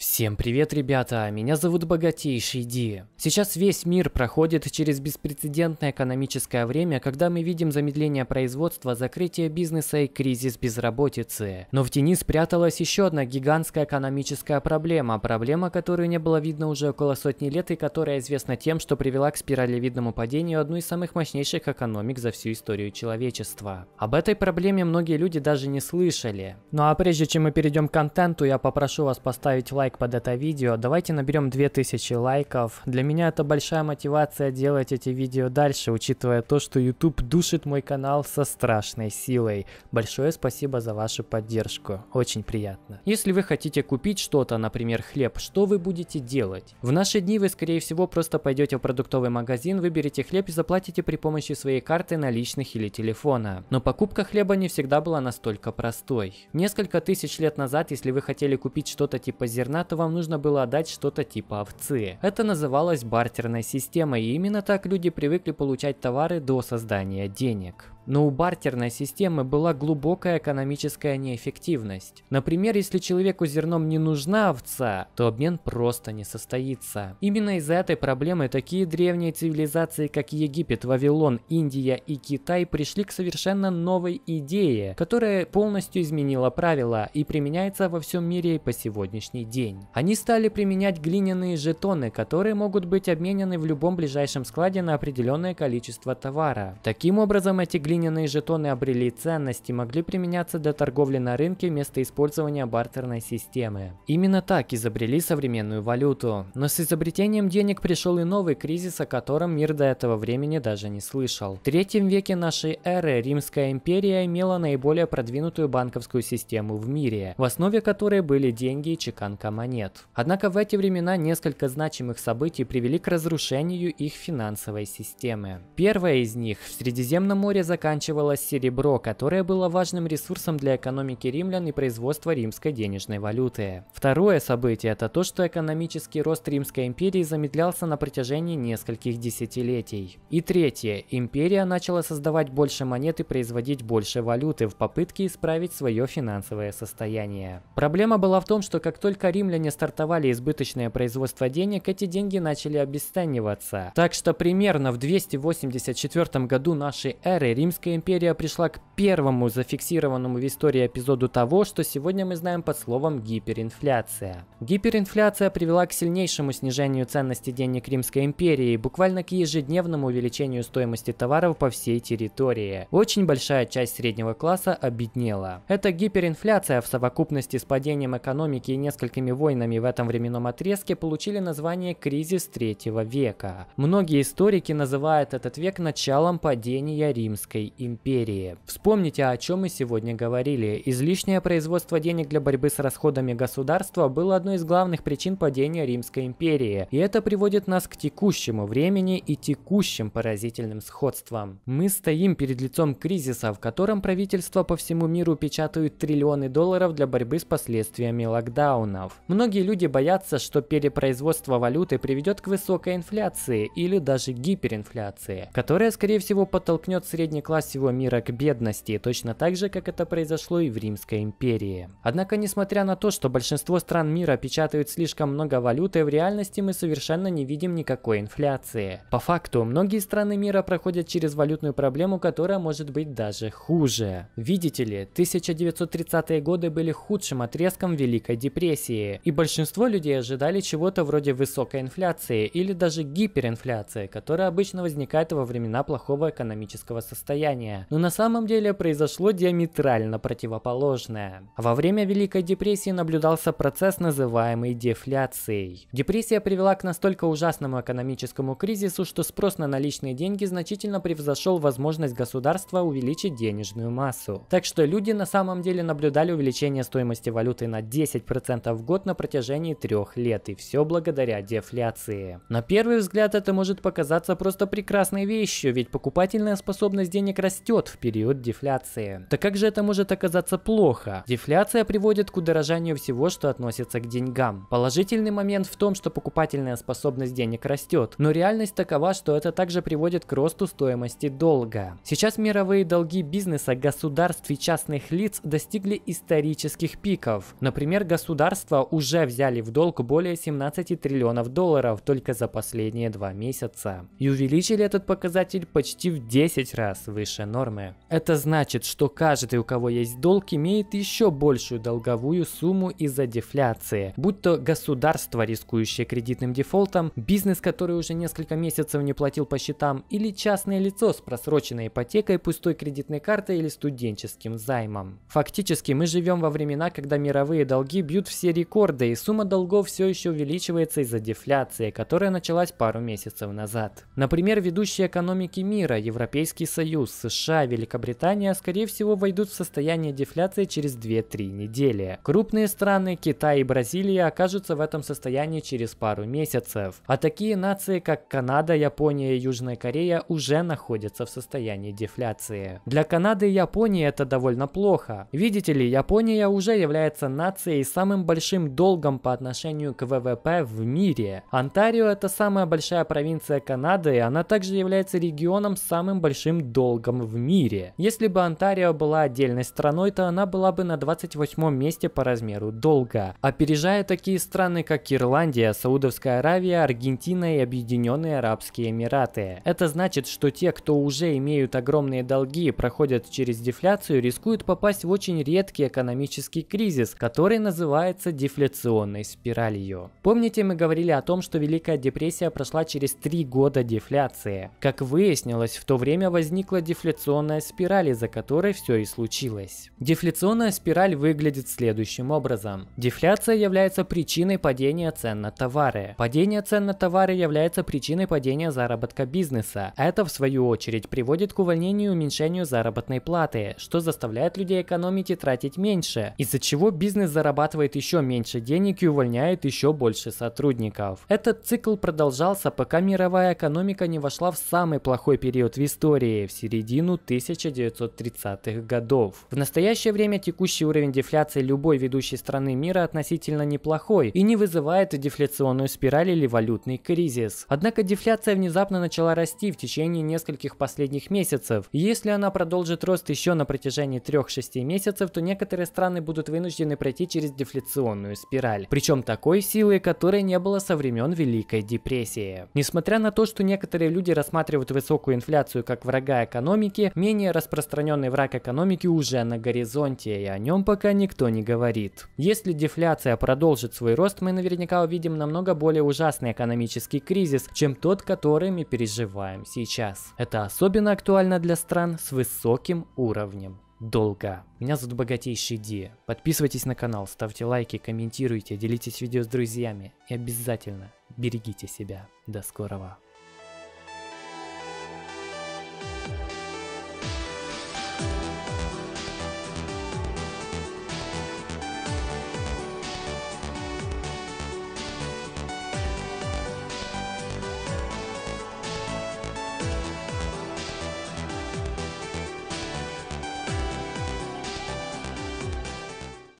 Всем привет, ребята! Меня зовут Богатейший Ди. Сейчас весь мир проходит через беспрецедентное экономическое время, когда мы видим замедление производства, закрытие бизнеса и кризис безработицы. Но в тени спряталась еще одна гигантская экономическая проблема, проблема, которую не было видно уже около сотни лет и которая известна тем, что привела к спиралевидному падению одну из самых мощнейших экономик за всю историю человечества. Об этой проблеме многие люди даже не слышали. Ну а прежде чем мы перейдем к контенту, я попрошу вас поставить лайк лайк под это видео. Давайте наберем 2000 лайков. Для меня это большая мотивация делать эти видео дальше, учитывая то, что YouTube душит мой канал со страшной силой. Большое спасибо за вашу поддержку. Очень приятно. Если вы хотите купить что-то, например, хлеб, что вы будете делать? В наши дни вы, скорее всего, просто пойдете в продуктовый магазин, выберете хлеб и заплатите при помощи своей карты наличных или телефона. Но покупка хлеба не всегда была настолько простой. Несколько тысяч лет назад, если вы хотели купить что-то типа зерна, магнату вам нужно было отдать что-то типа овцы. Это называлось бартерной системой, и именно так люди привыкли получать товары до создания денег. Но у бартерной системы была глубокая экономическая неэффективность. Например, если человеку зерном не нужна овца, то обмен просто не состоится. Именно из-за этой проблемы такие древние цивилизации, как Египет, Вавилон, Индия и Китай пришли к совершенно новой идее, которая полностью изменила правила и применяется во всем мире и по сегодняшний день. Они стали применять глиняные жетоны, которые могут быть обменены в любом ближайшем складе на определенное количество товара. Таким образом, эти глиняные Вклиненные жетоны обрели ценность и могли применяться для торговли на рынке вместо использования бартерной системы. Именно так изобрели современную валюту. Но с изобретением денег пришел и новый кризис, о котором мир до этого времени даже не слышал. В третьем веке нашей эры Римская империя имела наиболее продвинутую банковскую систему в мире, в основе которой были деньги и чеканка монет. Однако в эти времена несколько значимых событий привели к разрушению их финансовой системы. Первое из них в Средиземном море заканчивается заканчивалось серебро, которое было важным ресурсом для экономики римлян и производства римской денежной валюты. Второе событие – это то, что экономический рост Римской империи замедлялся на протяжении нескольких десятилетий. И третье – империя начала создавать больше монет и производить больше валюты в попытке исправить свое финансовое состояние. Проблема была в том, что как только римляне стартовали избыточное производство денег, эти деньги начали обесцениваться. Так что примерно в 284 году нашей эры Рим Римская империя пришла к первому зафиксированному в истории эпизоду того, что сегодня мы знаем под словом гиперинфляция. Гиперинфляция привела к сильнейшему снижению ценности денег Римской империи, буквально к ежедневному увеличению стоимости товаров по всей территории. Очень большая часть среднего класса обеднела. Эта гиперинфляция в совокупности с падением экономики и несколькими войнами в этом временном отрезке получили название «кризис третьего века». Многие историки называют этот век началом падения Римской империи. Вспомним Помните, о чем мы сегодня говорили. Излишнее производство денег для борьбы с расходами государства было одной из главных причин падения Римской империи. И это приводит нас к текущему времени и текущим поразительным сходствам. Мы стоим перед лицом кризиса, в котором правительства по всему миру печатают триллионы долларов для борьбы с последствиями локдаунов. Многие люди боятся, что перепроизводство валюты приведет к высокой инфляции или даже гиперинфляции, которая, скорее всего, подтолкнет средний класс всего мира к бедности династии, точно так же, как это произошло и в Римской империи. Однако, несмотря на то, что большинство стран мира печатают слишком много валюты, в реальности мы совершенно не видим никакой инфляции. По факту, многие страны мира проходят через валютную проблему, которая может быть даже хуже. Видите ли, 1930-е годы были худшим отрезком Великой депрессии, и большинство людей ожидали чего-то вроде высокой инфляции или даже гиперинфляции, которая обычно возникает во времена плохого экономического состояния. Но на самом деле явление произошло диаметрально противоположное. Во время Великой депрессии наблюдался процесс, называемый дефляцией. Депрессия привела к настолько ужасному экономическому кризису, что спрос на наличные деньги значительно превзошел возможность государства увеличить денежную массу. Так что люди на самом деле наблюдали увеличение стоимости валюты на 10% в год на протяжении трех лет, и все благодаря дефляции. На первый взгляд это может показаться просто прекрасной вещью, ведь покупательная способность денег растет в период дефляции. Так как же это может оказаться плохо? Дефляция приводит к удорожанию всего, что относится к деньгам. Положительный момент в том, что покупательная способность денег растет, но реальность такова, что это также приводит к росту стоимости долга. Сейчас мировые долги бизнеса, государств и частных лиц достигли исторических пиков. Например, государства уже взяли в долг более 17 триллионов долларов только за последние два месяца. И увеличили этот показатель почти в 10 раз выше нормы. Это значит, что каждый, у кого есть долг, имеет еще большую долговую сумму из-за дефляции. Будь то государство, рискующее кредитным дефолтом, бизнес, который уже несколько месяцев не платил по счетам, или частное лицо с просроченной ипотекой, пустой кредитной картой или студенческим займом. Фактически мы живем во времена, когда мировые долги бьют все рекорды, и сумма долгов все еще увеличивается из-за дефляции, которая началась пару месяцев назад. Например, ведущие экономики мира, Европейский Союз, США, Великобритания, ожидания, скорее всего, войдут в состояние дефляции через 2-3 недели. Крупные страны, Китай и Бразилия, окажутся в этом состоянии через пару месяцев. А такие нации, как Канада, Япония и Южная Корея, уже находятся в состоянии дефляции. Для Канады и Японии это довольно плохо. Видите ли, Япония уже является нацией с самым большим долгом по отношению к ВВП в мире. Онтарио это самая большая провинция Канады, и она также является регионом с самым большим долгом в мире. Если если бы Онтарио была отдельной страной, то она была бы на 28 месте по размеру долга, опережая такие страны, как Ирландия, Саудовская Аравия, Аргентина и Объединенные Арабские Эмираты. Это значит, что те, кто уже имеют огромные долги и проходят через дефляцию, рискуют попасть в очень редкий экономический кризис, который называется дефляционной спиралью. Помните, мы говорили о том, что Великая депрессия прошла через три года дефляции. Как выяснилось, в то время возникла дефляционная спираль, из-за которой все и случилось. Дефляционная спираль выглядит следующим образом. Дефляция является причиной падения цен на товары. Падение цен на товары является причиной падения заработка бизнеса. Это, в свою очередь, приводит к увольнению и уменьшению заработной платы, что заставляет людей экономить и тратить меньше, из-за чего бизнес зарабатывает еще меньше денег и увольняет еще больше сотрудников. Этот цикл продолжался, пока мировая экономика не вошла в самый плохой период в истории, в середину 1900 1930-х годов. В настоящее время текущий уровень дефляции любой ведущей страны мира относительно неплохой и не вызывает дефляционную спираль или валютный кризис. Однако дефляция внезапно начала расти в течение нескольких последних месяцев. если она продолжит рост еще на протяжении 3-6 месяцев, то некоторые страны будут вынуждены пройти через дефляционную спираль. Причем такой силы, которой не было со времен Великой депрессии. Несмотря на то, что некоторые люди рассматривают высокую инфляцию как врага экономики, менее распространенная распространенный враг экономики уже на горизонте, и о нем пока никто не говорит. Если дефляция продолжит свой рост, мы наверняка увидим намного более ужасный экономический кризис, чем тот, который мы переживаем сейчас. Это особенно актуально для стран с высоким уровнем долга. Меня зовут Богатейший Ди. Подписывайтесь на канал, ставьте лайки, комментируйте, делитесь видео с друзьями и обязательно берегите себя. До скорого.